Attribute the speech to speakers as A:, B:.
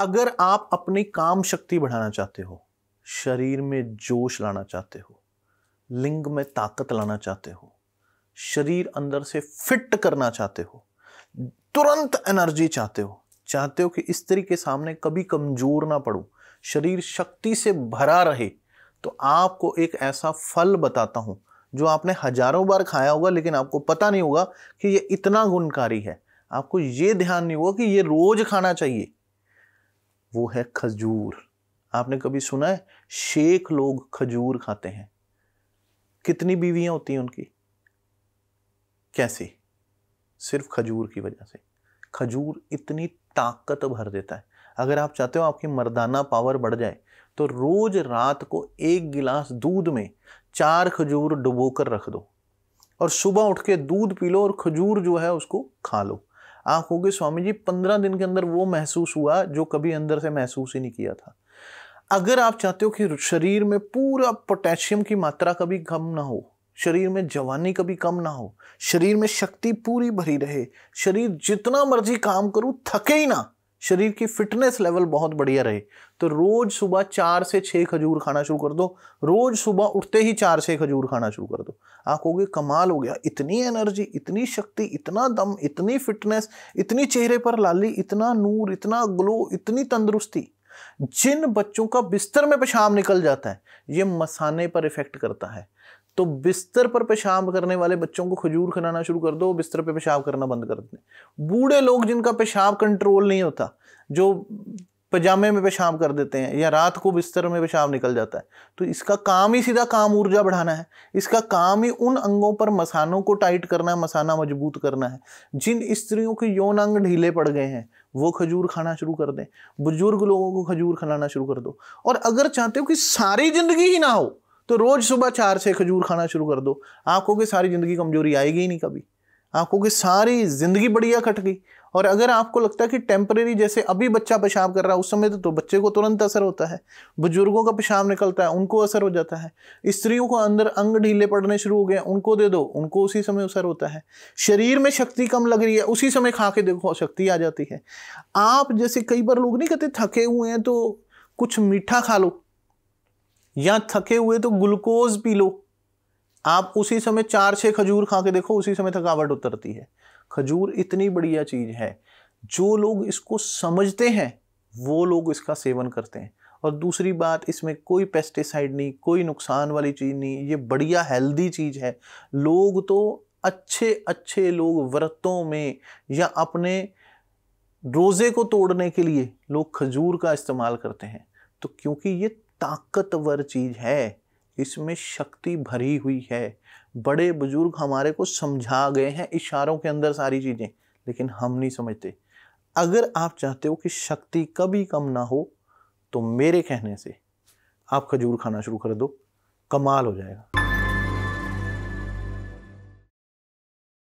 A: अगर आप अपनी काम शक्ति बढ़ाना चाहते हो शरीर में जोश लाना चाहते हो लिंग में ताकत लाना चाहते हो शरीर अंदर से फिट करना चाहते हो तुरंत एनर्जी चाहते हो चाहते हो कि स्त्री के सामने कभी कमजोर ना पड़ो शरीर शक्ति से भरा रहे तो आपको एक ऐसा फल बताता हूं जो आपने हजारों बार खाया होगा लेकिन आपको पता नहीं होगा कि ये इतना गुणकारी है आपको ये ध्यान नहीं होगा कि ये रोज खाना चाहिए वो है खजूर आपने कभी सुना है शेख लोग खजूर खाते हैं कितनी बीवियां होती हैं उनकी कैसे सिर्फ खजूर की वजह से खजूर इतनी ताकत भर देता है अगर आप चाहते हो आपकी मर्दाना पावर बढ़ जाए तो रोज़ रात को एक गिलास दूध में चार खजूर डुबो कर रख दो और सुबह उठ के दूध पी लो और खजूर जो है उसको खा लो आप हो स्वामी जी पंद्रह दिन के अंदर वो महसूस हुआ जो कभी अंदर से महसूस ही नहीं किया था अगर आप चाहते हो कि शरीर में पूरा पोटेशियम की मात्रा कभी कम ना हो शरीर में जवानी कभी कम ना हो शरीर में शक्ति पूरी भरी रहे शरीर जितना मर्जी काम करूँ थके ही ना शरीर की फिटनेस लेवल बहुत बढ़िया रहे तो रोज़ सुबह चार से छः खजूर खाना शुरू कर दो रोज़ सुबह उठते ही चार से खजूर खाना शुरू कर दो आप कहोगे कमाल हो गया इतनी एनर्जी इतनी शक्ति इतना दम इतनी फिटनेस इतनी चेहरे पर लाली इतना नूर इतना ग्लो इतनी तंदुरुस्ती जिन बच्चों का बिस्तर में पेशाब निकल जाता है ये मसाने पर इफेक्ट करता है तो बिस्तर पर पेशाब करने वाले बच्चों को खजूर खिलाना शुरू कर दो बिस्तर पर पेशाब करना बंद कर दें बूढ़े लोग जिनका पेशाब कंट्रोल नहीं होता जो पजामे में पेशाब कर देते हैं या रात को बिस्तर में पेशाब निकल जाता है तो इसका काम ही सीधा काम ऊर्जा बढ़ाना है इसका काम ही उन अंगों पर मसानों को टाइट करना है मसाना मजबूत करना है जिन स्त्रियों के यौन अंग ढीले पड़ गए हैं वो खजूर खाना शुरू कर दें बुजुर्ग लोगों को खजूर खिलाना शुरू कर दो और अगर चाहते हो कि सारी जिंदगी ही ना हो तो रोज़ सुबह चार से खजूर खाना शुरू कर दो आंखों की सारी ज़िंदगी कमजोरी आएगी ही नहीं कभी आंखों की सारी ज़िंदगी बढ़िया कट गई और अगर आपको लगता है कि टेम्परेरी जैसे अभी बच्चा पेशाब कर रहा है उस समय तो, तो बच्चे को तुरंत असर होता है बुजुर्गों का पेशाब निकलता है उनको असर हो जाता है स्त्रियों को अंदर अंग ढीले पड़ने शुरू हो गए उनको दे दो उनको उसी समय असर होता है शरीर में शक्ति कम लग रही है उसी समय खा के देखो शक्ति आ जाती है आप जैसे कई बार लोग नहीं कहते थके हुए हैं तो कुछ मीठा खा लो या थके हुए तो ग्लूकोज पी लो आप उसी समय चार छः खजूर खा के देखो उसी समय थकावट उतरती है खजूर इतनी बढ़िया चीज़ है जो लोग इसको समझते हैं वो लोग इसका सेवन करते हैं और दूसरी बात इसमें कोई पेस्टिसाइड नहीं कोई नुकसान वाली चीज़ नहीं ये बढ़िया हेल्दी चीज़ है लोग तो अच्छे अच्छे लोग व्रतों में या अपने रोज़े को तोड़ने के लिए लोग खजूर का इस्तेमाल करते हैं तो क्योंकि ये ताकतवर चीज़ है इसमें शक्ति भरी हुई है बड़े बुजुर्ग हमारे को समझा गए हैं इशारों के अंदर सारी चीज़ें लेकिन हम नहीं समझते अगर आप चाहते हो कि शक्ति कभी कम ना हो तो मेरे कहने से आप खजूर खाना शुरू कर दो कमाल हो जाएगा